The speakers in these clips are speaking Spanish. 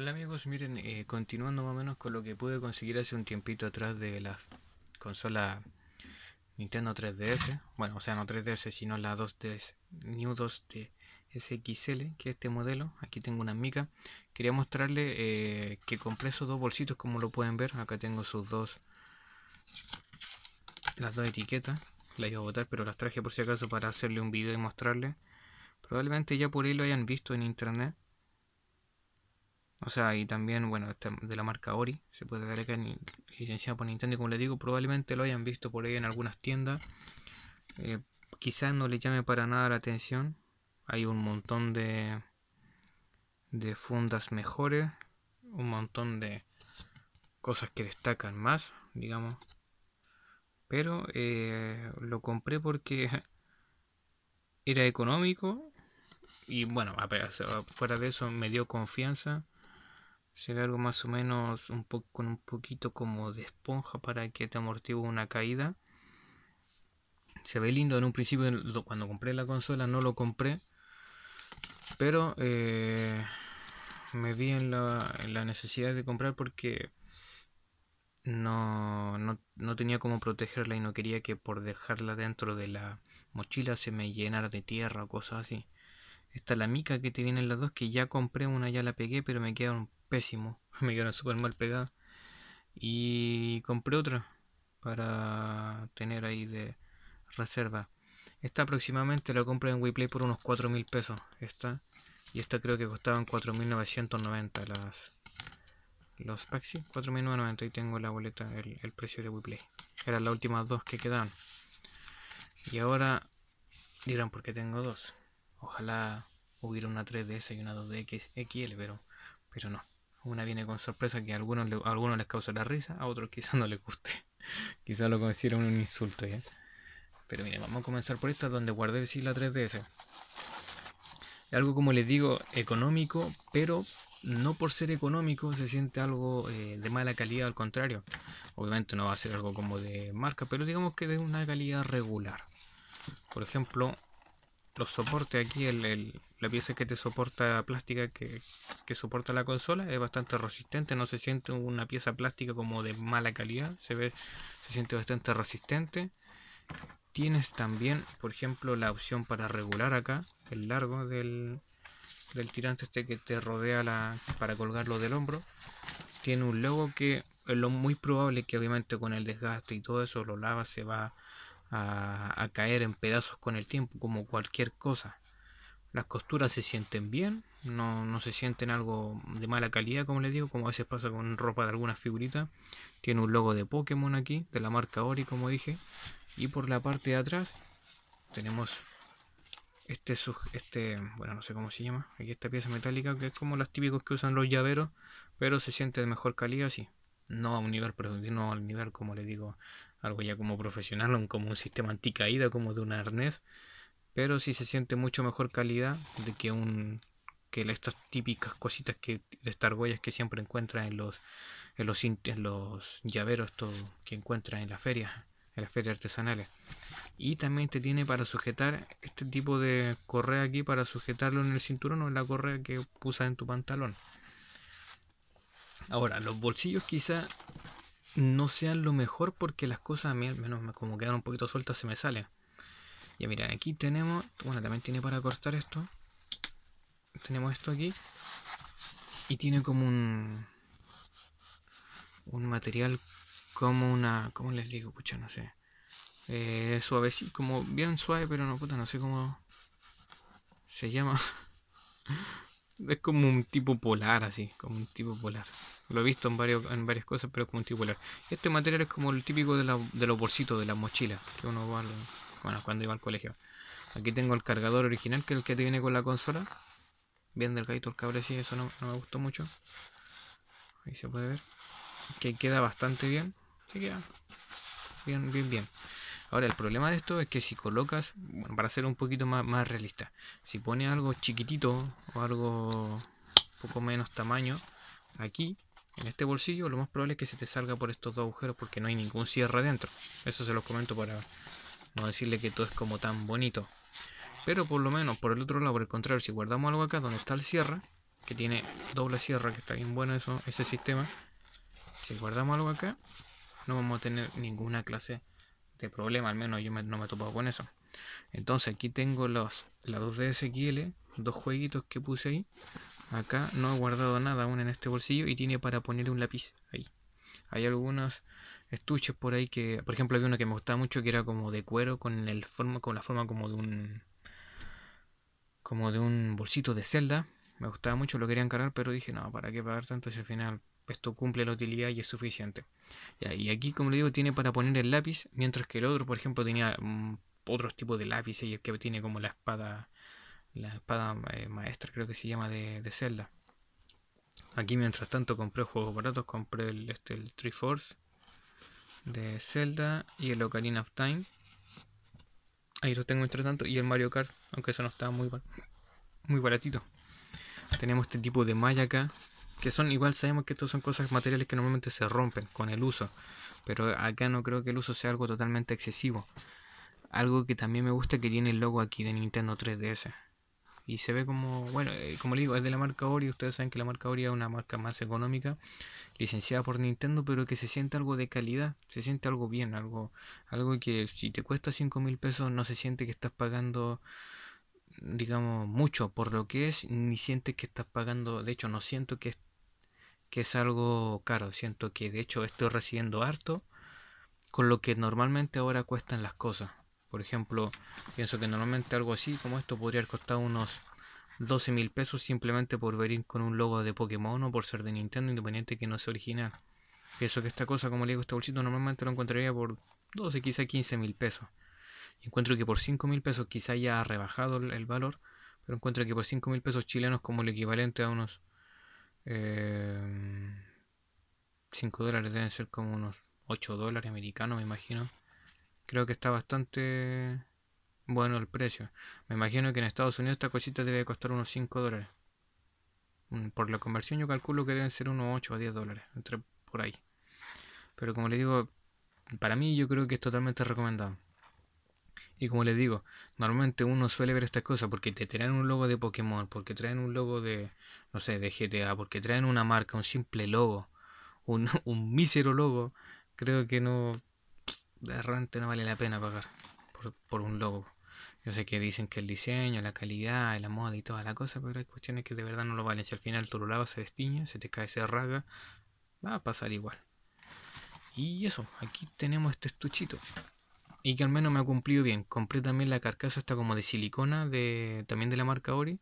Hola amigos, miren, eh, continuando más o menos con lo que pude conseguir hace un tiempito atrás de la consola Nintendo 3DS, bueno, o sea, no 3DS, sino la 2DS, New 2 ds XL, que es este modelo, aquí tengo una mica, quería mostrarle eh, que compré esos dos bolsitos, como lo pueden ver, acá tengo sus dos, las dos etiquetas, las iba a botar, pero las traje por si acaso para hacerle un video y mostrarle, probablemente ya por ahí lo hayan visto en internet, o sea, y también, bueno, este, de la marca Ori, se puede ver que en, licenciado por Nintendo, como les digo, probablemente lo hayan visto por ahí en algunas tiendas. Eh, quizás no le llame para nada la atención. Hay un montón de, de fundas mejores, un montón de cosas que destacan más, digamos. Pero eh, lo compré porque era económico y bueno, fuera de eso me dio confianza se ve algo más o menos un poco con un poquito como de esponja para que te amortigue una caída. Se ve lindo en un principio, cuando compré la consola no lo compré. Pero eh, me vi en la, necesidad de comprar porque no, tenía cómo protegerla y no quería que por dejarla dentro de la mochila se me llenara de tierra o cosas así. Está la mica que te vienen las dos que ya compré, una ya la pegué, pero me quedan pésimo, me quedaron súper mal pegadas. Y compré otra para tener ahí de reserva. Esta aproximadamente la compré en Play por unos 4.000 mil pesos. Esta y esta creo que costaban 4.990 las los packs. 4.990 y tengo la boleta, el, precio de Play. Eran las últimas dos que quedaban. Y ahora dirán por qué tengo dos. Ojalá hubiera una 3DS y una 2DXL, pero, pero no. Una viene con sorpresa que a algunos, algunos les causa la risa, a otros quizás no les guste. quizás lo consideren un insulto Pero miren, vamos a comenzar por esta donde guardé la 3DS. Algo como les digo, económico, pero no por ser económico se siente algo eh, de mala calidad, al contrario. Obviamente no va a ser algo como de marca, pero digamos que de una calidad regular. Por ejemplo, los soportes aquí, la pieza que te soporta plástica que, soporta la consola es bastante resistente, no se siente una pieza plástica como de mala calidad, se ve, se siente bastante resistente. Tienes también, por ejemplo, la opción para regular acá el largo del, tirante este que te rodea la, para colgarlo del hombro. Tiene un logo que es lo muy probable que obviamente con el desgaste y todo eso lo lava se va a, caer en pedazos con el tiempo, como cualquier cosa. Las costuras se sienten bien, no, no, se sienten algo de mala calidad, como les digo, como a veces pasa con ropa de algunas figuritas. Tiene un logo de Pokémon aquí, de la marca Ori, como dije. Y por la parte de atrás tenemos este, este bueno, no sé cómo se llama, aquí esta pieza metálica, que es como las típicos que usan los llaveros, pero se siente de mejor calidad, sí. No a un nivel, pero no al nivel, como les digo, algo ya como profesional, como un sistema anticaída, como de un arnés, pero sí se siente mucho mejor calidad de que un que estas típicas cositas que de estargollas que siempre encuentras en los en los, los llaveros todo, que encuentran en las ferias en las ferias artesanales y también te tiene para sujetar este tipo de correa aquí para sujetarlo en el cinturón o en la correa que usas en tu pantalón ahora los bolsillos quizá no sean lo mejor porque las cosas a al menos como quedan un poquito sueltas se me salen. Ya mira aquí tenemos, bueno, también tiene para cortar esto. Tenemos esto aquí. Y tiene como un un material como una, ¿cómo les digo? Pucha, no sé. Eh, suave, como bien suave, pero no puta, no sé cómo se llama. es como un tipo polar así, como un tipo polar. Lo he visto en, varios, en varias cosas, pero es como un tipo Este material es como el típico de, los bolsitos, de las mochilas, que uno va, bueno, cuando iba al colegio. Aquí tengo el cargador original, que es el que te viene con la consola. Bien delgadito el cable, sí, eso no, me gustó mucho. Ahí se puede ver. Que queda bastante bien. Se queda. Bien, bien, bien. Ahora, el problema de esto es que si colocas, bueno, para ser un poquito más, más realista, si pones algo chiquitito o algo poco menos tamaño aquí, en este bolsillo, lo más probable es que se te salga por estos dos agujeros porque no hay ningún cierre adentro. Eso se los comento para no decirle que todo es como tan bonito. Pero por lo menos por el otro lado, por el contrario, si guardamos algo acá donde está el cierre, que tiene doble cierre, que está bien bueno eso, ese sistema, si guardamos algo acá, no vamos a tener ninguna clase de problema, al menos yo no me he topado con eso. Entonces aquí tengo los, la 2 dsql dos jueguitos que puse ahí, Acá no he guardado nada aún en este bolsillo y tiene para poner un lápiz ahí. Hay algunos estuches por ahí que, por ejemplo, había uno que me gustaba mucho que era como de cuero con el forma con la forma como de un como de un bolsito de celda. Me gustaba mucho, lo quería encargar, pero dije, no, ¿para qué pagar tanto si al final esto cumple la utilidad y es suficiente? y aquí, como le digo, tiene para poner el lápiz, Mientras que el otro, por ejemplo, tenía otro otros tipos de lápices y el que tiene como la espada la espada eh, maestra creo que se llama de, Zelda. Aquí mientras tanto compré juegos baratos, compré el, este, el Force de Zelda y el Ocarina of Time. Ahí lo tengo mientras tanto. Y el Mario Kart, aunque eso no está muy, muy baratito. Tenemos este tipo de malla acá. Que son igual, sabemos que estos son cosas materiales que normalmente se rompen con el uso. Pero acá no creo que el uso sea algo totalmente excesivo. Algo que también me gusta que tiene el logo aquí de Nintendo 3DS y se ve como, bueno, eh, como le digo, es de la marca Ori, ustedes saben que la marca Ori es una marca más económica, licenciada por Nintendo, pero que se siente algo de calidad, se siente algo bien, algo, algo que si te cuesta 5 mil pesos no se siente que estás pagando, digamos, mucho por lo que es, ni sientes que estás pagando, de hecho no siento que, que es algo caro, siento que de hecho estoy recibiendo harto con lo que normalmente ahora cuestan las cosas. Por ejemplo, pienso que normalmente algo así como esto podría haber costado unos 12 mil pesos simplemente por venir con un logo de Pokémon o por ser de Nintendo, independiente que no sea original. Pienso que esta cosa, como le digo, este bolsito normalmente lo encontraría por 12, quizá 15 mil pesos. Encuentro que por 5 mil pesos quizá ya ha rebajado el valor, pero encuentro que por 5 mil pesos chilenos como el equivalente a unos 5 eh, dólares, deben ser como unos 8 dólares americanos, me imagino. Creo que está bastante bueno el precio. Me imagino que en Estados Unidos esta cosita debe costar unos 5 dólares. Mm, por la conversión yo calculo que deben ser unos 8 o 10 dólares. Entre por ahí. Pero como le digo, para mí yo creo que es totalmente recomendado. Y como les digo, normalmente uno suele ver estas cosas porque te traen un logo de Pokémon, porque traen un logo de, no sé, de GTA, porque traen una marca, un simple logo, un, un mísero logo. Creo que no, de repente no vale la pena pagar por, un logo. Yo sé que dicen que el diseño, la calidad, la moda y toda la cosa, pero hay cuestiones que de verdad no lo valen. Si al final tu lo se destiña, se te cae, se rasga, va a pasar igual. Y eso, aquí tenemos este estuchito. Y que al menos me ha cumplido bien. Compré también la carcasa está como de silicona, de, también de la marca Ori.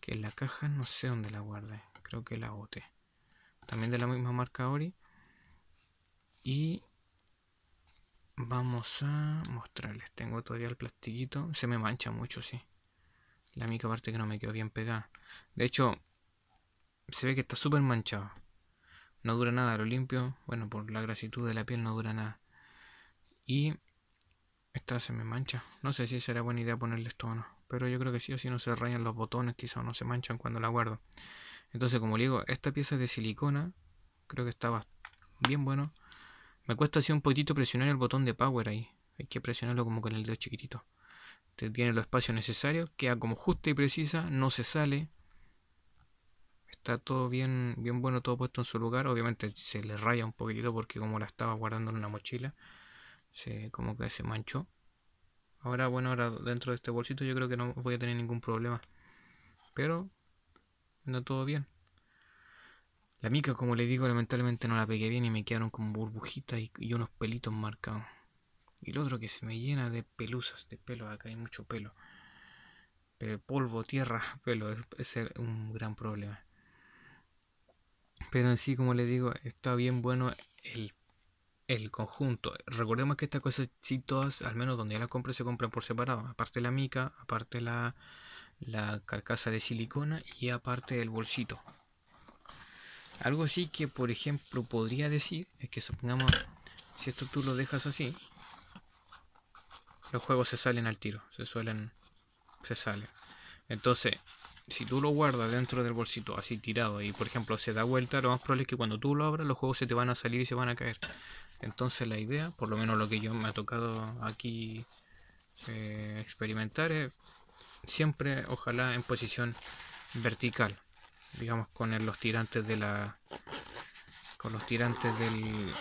Que la caja no sé dónde la guardé. Creo que la boté. También de la misma marca Ori. Y Vamos a mostrarles. Tengo todavía el plastiquito. Se me mancha mucho, sí. La mica parte que no me quedó bien pegada. De hecho, se ve que está súper manchado. No dura nada, lo limpio. Bueno, por la grasitud de la piel no dura nada. Y esta se me mancha. No sé si será buena idea ponerle esto o no. Pero yo creo que sí o si no se rayan los botones. Quizá no se manchan cuando la guardo. Entonces, como digo, esta pieza de silicona. Creo que está bien bueno. Me cuesta así un poquitito presionar el botón de power ahí. Hay que presionarlo como con el dedo chiquitito. tiene los espacios necesarios, queda como justa y precisa, no se sale. Está todo bien, bien bueno, todo puesto en su lugar. Obviamente se le raya un poquitito porque como la estaba guardando en una mochila, se, como que se manchó. Ahora, bueno, ahora dentro de este bolsito yo creo que no voy a tener ningún problema. Pero, no todo bien. La mica, como le digo, lamentablemente no la pegué bien y me quedaron con burbujitas y, unos pelitos marcados. Y el otro que se me llena de pelusas, de pelo, acá hay mucho pelo. polvo, tierra, pelo, es un gran problema. Pero en sí, como le digo, está bien bueno el, conjunto. Recordemos que estas cosas sí todas, al menos donde yo las compro, se compran por separado. Aparte la mica, aparte la, la carcasa de silicona y aparte el bolsito. Algo así que, por ejemplo, podría decir es que supongamos, si esto tú lo dejas así, los juegos se salen al tiro, se suelen, se salen. Entonces, si tú lo guardas dentro del bolsito así tirado y, por ejemplo, se da vuelta, lo más probable es que cuando tú lo abras los juegos se te van a salir y se van a caer. Entonces la idea, por lo menos lo que yo me ha tocado aquí eh, experimentar es siempre, ojalá, en posición vertical digamos con los tirantes de la con los tirantes del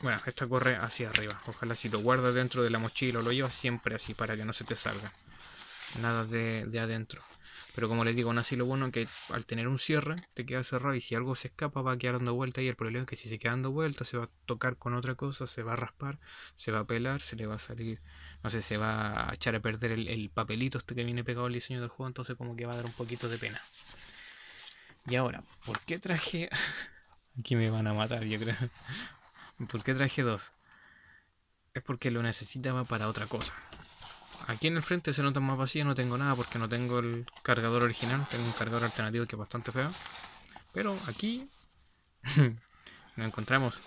bueno esta corre hacia arriba ojalá si lo guardas dentro de la mochila o lo llevas siempre así para que no se te salga nada de, adentro pero como les digo aún así lo bueno que al tener un cierre te queda cerrado y si algo se escapa va a quedar dando vuelta y el problema es que si se queda dando vuelta se va a tocar con otra cosa se va a raspar se va a pelar se le va a salir no sé se va a echar a perder el, el papelito este que viene pegado al diseño del juego entonces como que va a dar un poquito de pena y ahora, ¿por qué traje... Aquí me van a matar, yo creo. ¿Por qué traje dos? Es porque lo necesitaba para otra cosa. Aquí en el frente se nota más vacío, no tengo nada porque no tengo el cargador original, tengo un cargador alternativo que es bastante feo. Pero aquí no encontramos,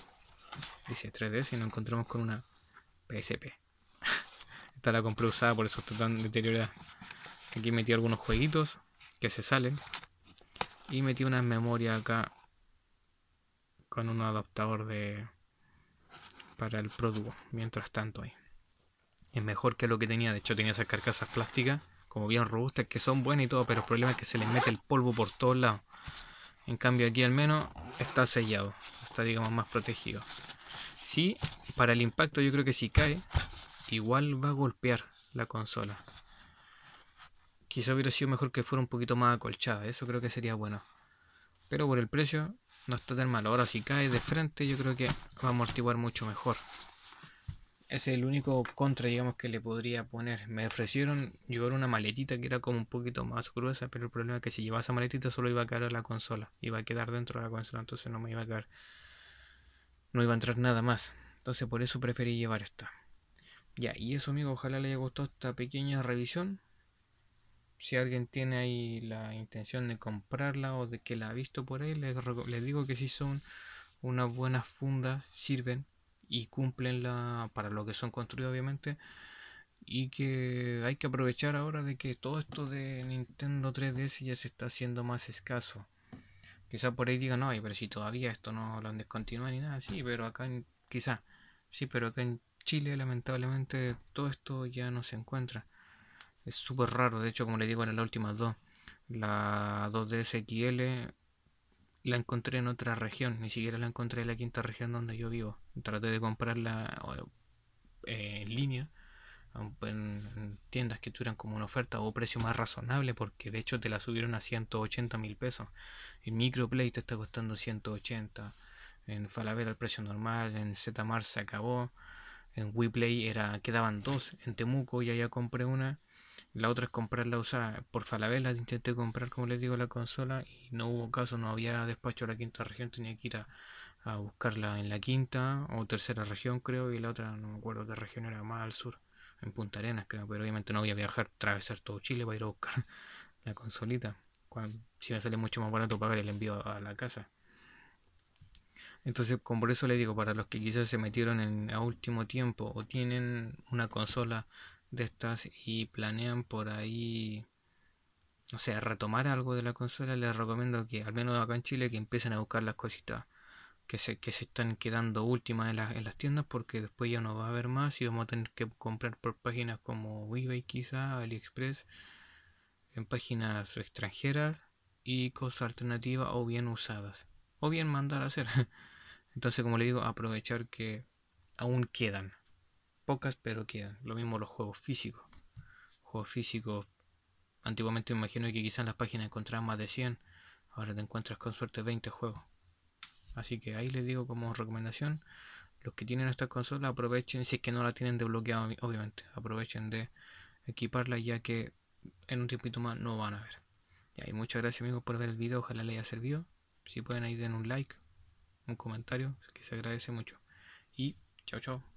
dice 3DS, y nos encontramos con una PSP. Esta la compré usada, por eso está tan deteriorada. Aquí metí algunos jueguitos que se salen, y metí una memoria acá con un adaptador de para el producto mientras tanto ahí es mejor que lo que tenía de hecho tenía esas carcasas plásticas como bien robustas que son buenas y todo pero el problema es que se les mete el polvo por todos lados en cambio aquí al menos está sellado está digamos más protegido sí para el impacto yo creo que si cae igual va a golpear la consola Quizá hubiera sido mejor que fuera un poquito más acolchada, eso creo que sería bueno. Pero por el precio no está tan malo. Ahora si cae de frente yo creo que va a amortiguar mucho mejor. Ese es el único contra, digamos, que le podría poner. Me ofrecieron llevar una maletita que era como un poquito más gruesa, pero el problema es que si llevaba esa maletita solo iba a caer a la consola. Iba a quedar dentro de la consola, entonces no me iba a caer. No iba a entrar nada más. Entonces por eso preferí llevar esta. Ya, y eso amigo, ojalá le haya gustado esta pequeña revisión si alguien tiene ahí la intención de comprarla o de que la ha visto por ahí, les, digo que si sí son unas buenas fundas, sirven y cumplen la, para lo que son construidos obviamente. Y que hay que aprovechar ahora de que todo esto de Nintendo 3DS ya se está haciendo más escaso. Quizá por ahí digan, no, pero si todavía esto no lo han descontinuado ni nada, sí, pero acá en, quizá, sí, pero acá en Chile lamentablemente todo esto ya no se encuentra. Es súper raro, de hecho, como le digo en las últimas dos, la 2DS XL la encontré en otra región, ni siquiera la encontré en la quinta región donde yo vivo. Traté de comprarla eh, en línea, en, tiendas que tuvieran como una oferta o precio más razonable, porque de hecho te la subieron a 180 mil pesos. En Microplay te está costando 180, en Falabella el precio normal, en Zmar se acabó, en WePlay era, quedaban dos, en Temuco y ya compré una la otra es comprarla usada. Por Falabella intenté comprar, como les digo, la consola y no hubo caso, no había despacho a la quinta región, tenía que ir a, buscarla en la quinta o tercera región, creo, y la otra, no me acuerdo qué región era, más al sur, en Punta Arenas, creo, pero obviamente no voy a viajar, atravesar todo Chile para ir a buscar la consolita. si me sale mucho más barato pagar el envío a, la casa. Entonces, como por eso le digo, para los que quizás se metieron en, a último tiempo o tienen una consola de estas y planean por ahí, no sé, retomar algo de la consola, les recomiendo que, al menos acá en Chile, que empiecen a buscar las cositas que se, que se están quedando últimas en, las tiendas porque después ya no va a haber más y vamos a tener que comprar por páginas como eBay quizá, AliExpress, en páginas extranjeras y cosas alternativas o bien usadas o bien mandar a hacer. Entonces, como le digo, aprovechar que aún quedan pocas, pero quedan. Lo mismo los juegos físicos. Juegos físicos, antiguamente imagino que quizás en las páginas Encontrabas más de 100, ahora te encuentras con suerte 20 juegos. Así que ahí les digo como recomendación, los que tienen esta consola aprovechen, si es que no la tienen desbloqueada obviamente, aprovechen de equiparla ya que en un tiempito más no van a ver. y ahí muchas gracias amigos por ver el video, ojalá les haya servido. Si pueden ahí den un like, un comentario, que se agradece mucho. Y chao chao.